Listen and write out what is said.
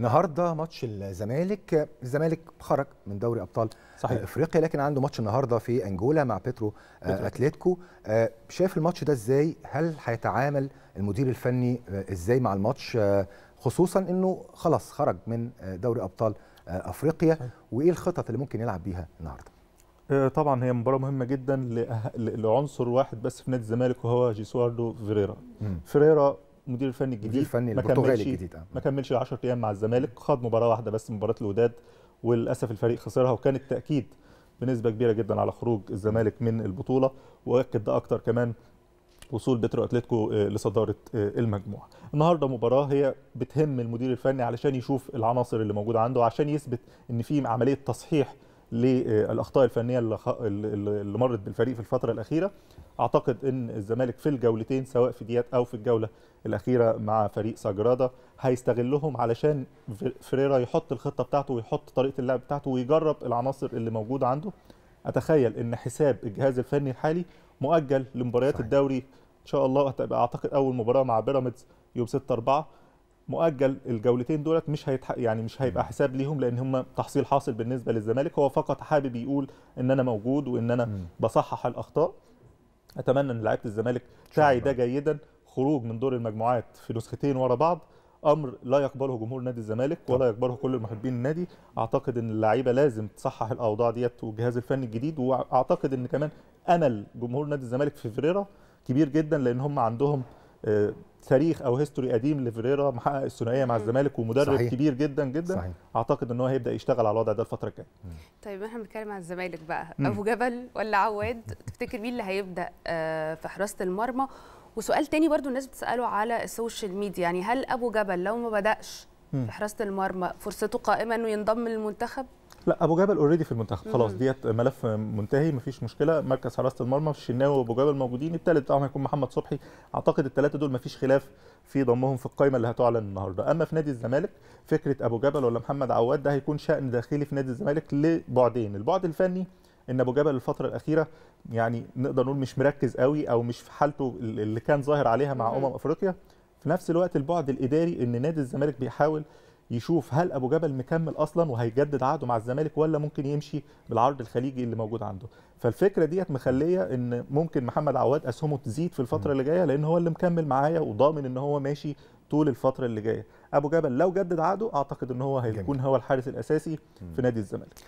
النهارده ماتش الزمالك الزمالك خرج من دوري ابطال صحيح. افريقيا لكن عنده ماتش النهارده في انجولا مع بيترو, آه، بيترو. اتلتيكو آه، شايف الماتش ده ازاي هل هيتعامل المدير الفني آه، ازاي مع الماتش خصوصا انه خلاص خرج من دوري ابطال افريقيا وايه الخطط اللي ممكن يلعب بيها النهارده طبعا هي مباراه مهمه جدا لعنصر واحد بس في نادي الزمالك وهو جيسواردو فيريرا فيريرا المدير الفني الجديد المدير الفني البرتغالي الجديد آه. ما كملش 10 ايام مع الزمالك خاض مباراه واحده بس مباراه الوداد وللاسف الفريق خسرها وكان التاكيد بنسبه كبيره جدا على خروج الزمالك من البطوله واكد ده اكتر كمان وصول بترو اتلتيكو آه، لصداره آه، المجموعه. النهارده مباراه هي بتهم المدير الفني علشان يشوف العناصر اللي موجوده عنده عشان يثبت ان في عمليه تصحيح للاخطاء الفنيه اللي مرت بالفريق في الفتره الاخيره اعتقد ان الزمالك في الجولتين سواء في ديات او في الجوله الاخيره مع فريق ساجرادا هيستغلهم علشان فريرا يحط الخطه بتاعته ويحط طريقه اللعب بتاعته ويجرب العناصر اللي موجوده عنده اتخيل ان حساب الجهاز الفني الحالي مؤجل لمباريات الدوري ان شاء الله هتبقى اعتقد اول مباراه مع بيراميدز يوم 6 4 مؤجل الجولتين دولت مش هيتح... يعني مش هيبقى حساب ليهم لان هم تحصيل حاصل بالنسبه للزمالك هو فقط حابب يقول ان انا موجود وان انا بصحح الاخطاء اتمنى ان لعيبه الزمالك تعي ده جيدا خروج من دور المجموعات في نسختين ورا بعض امر لا يقبله جمهور نادي الزمالك ولا يقبله كل محبين النادي اعتقد ان اللعيبه لازم تصحح الاوضاع ديت والجهاز الفني الجديد واعتقد ان كمان امل جمهور نادي الزمالك في فيريرا كبير جدا لان هم عندهم آه، تاريخ او هيستوري قديم لفيريرا محقق الثنائيه مع الزمالك ومدرب صحيح. كبير جدا جدا صحيح. اعتقد ان هو هيبدا يشتغل على الوضع ده الفتره الجايه طيب احنا بنتكلم عن الزمالك بقى مم. ابو جبل ولا عواد تفتكر مين اللي هيبدا آه، في حراسه المرمى وسؤال تاني برضو الناس بتساله على السوشيال ميديا يعني هل ابو جبل لو ما بداش في حراسه المرمى فرصته قائمه انه ينضم للمنتخب لا ابو جبل اوريدي في المنتخب خلاص ديت ملف منتهي مفيش مشكله مركز حراسه المرمى الشناوي وابو جبل موجودين الثالث طبعا هيكون محمد صبحي اعتقد الثلاثه دول مفيش خلاف في ضمهم في القائمه اللي هتعلن النهارده اما في نادي الزمالك فكره ابو جبل ولا محمد عواد ده هيكون شان داخلي في نادي الزمالك لبعدين البعد الفني ان ابو جبل الفتره الاخيره يعني نقدر نقول مش مركز قوي او مش في حالته اللي كان ظاهر عليها مع امم افريقيا في نفس الوقت البعد الاداري ان نادي الزمالك بيحاول يشوف هل ابو جبل مكمل اصلا وهيجدد عقده مع الزمالك ولا ممكن يمشي بالعرض الخليجي اللي موجود عنده فالفكره ديت مخليه ان ممكن محمد عواد اسهمه تزيد في الفتره اللي جايه لان هو اللي مكمل معايا وضامن ان هو ماشي طول الفتره اللي جايه ابو جبل لو جدد عقده اعتقد ان هو هيكون هو الحارس الاساسي في نادي الزمالك